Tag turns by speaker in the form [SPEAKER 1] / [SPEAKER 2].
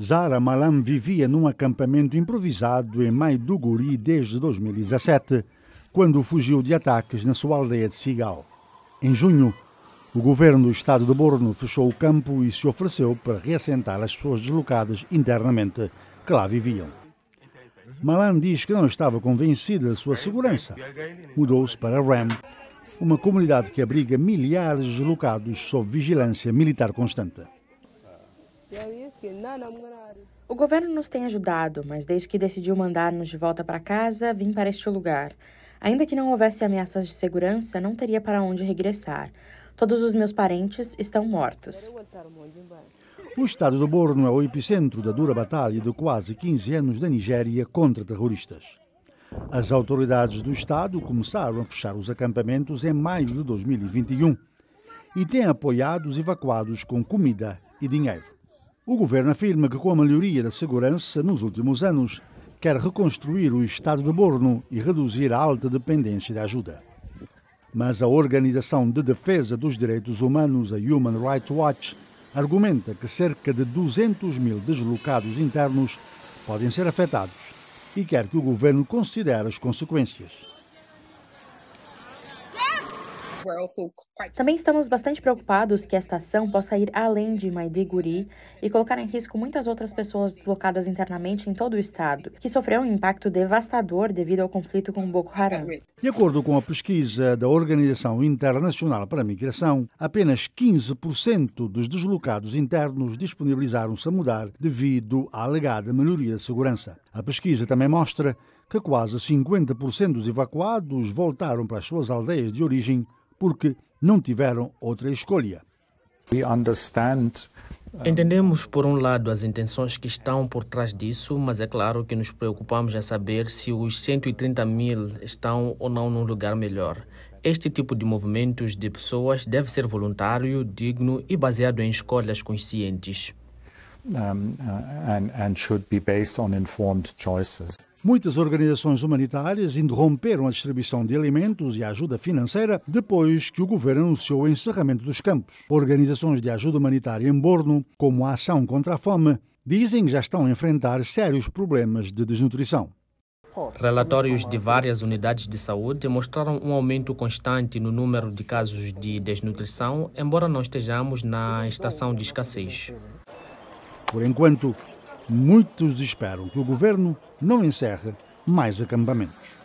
[SPEAKER 1] Zara Malam vivia num acampamento improvisado em Maiduguri desde 2017, quando fugiu de ataques na sua aldeia de Sigal. Em junho, o governo do estado de Borno fechou o campo e se ofereceu para reassentar as pessoas deslocadas internamente que lá viviam. Malan diz que não estava convencida da sua segurança. Mudou-se para Ram, uma comunidade que abriga milhares de deslocados sob vigilância militar constante.
[SPEAKER 2] O governo nos tem ajudado, mas desde que decidiu mandar-nos de volta para casa, vim para este lugar. Ainda que não houvesse ameaças de segurança, não teria para onde regressar. Todos os meus parentes estão mortos.
[SPEAKER 1] O estado do Borno é o epicentro da dura batalha de quase 15 anos da Nigéria contra terroristas. As autoridades do estado começaram a fechar os acampamentos em maio de 2021 e têm apoiado os evacuados com comida e dinheiro. O governo afirma que, com a melhoria da segurança nos últimos anos, quer reconstruir o estado de Borno e reduzir a alta dependência da ajuda. Mas a Organização de Defesa dos Direitos Humanos, a Human Rights Watch, argumenta que cerca de 200 mil deslocados internos podem ser afetados e quer que o governo considere as consequências.
[SPEAKER 2] Também estamos bastante preocupados que esta ação possa ir além de Maiduguri e colocar em risco muitas outras pessoas deslocadas internamente em todo o estado, que sofreu um impacto devastador devido ao conflito com Boko Haram.
[SPEAKER 1] De acordo com a pesquisa da Organização Internacional para a Migração, apenas 15% dos deslocados internos disponibilizaram-se a mudar devido à alegada melhoria de segurança. A pesquisa também mostra que quase 50% dos evacuados voltaram para as suas aldeias de origem porque não tiveram outra escolha. Uh, Entendemos, por um
[SPEAKER 3] lado, as intenções que estão por trás disso, mas é claro que nos preocupamos em saber se os 130 mil estão ou não num lugar melhor. Este tipo de movimentos de pessoas deve ser voluntário, digno e baseado em escolhas conscientes
[SPEAKER 1] um, uh, and, and should be based on informed choices. Muitas organizações humanitárias interromperam a distribuição de alimentos e ajuda financeira depois que o governo anunciou o encerramento dos campos. Organizações de ajuda humanitária em Borno, como a Ação contra a Fome, dizem que já estão a enfrentar sérios problemas de desnutrição.
[SPEAKER 3] Relatórios de várias unidades de saúde mostraram um aumento constante no número de casos de desnutrição, embora não estejamos na estação de escassez.
[SPEAKER 1] Por enquanto, muitos esperam que o governo não encerre mais acampamentos.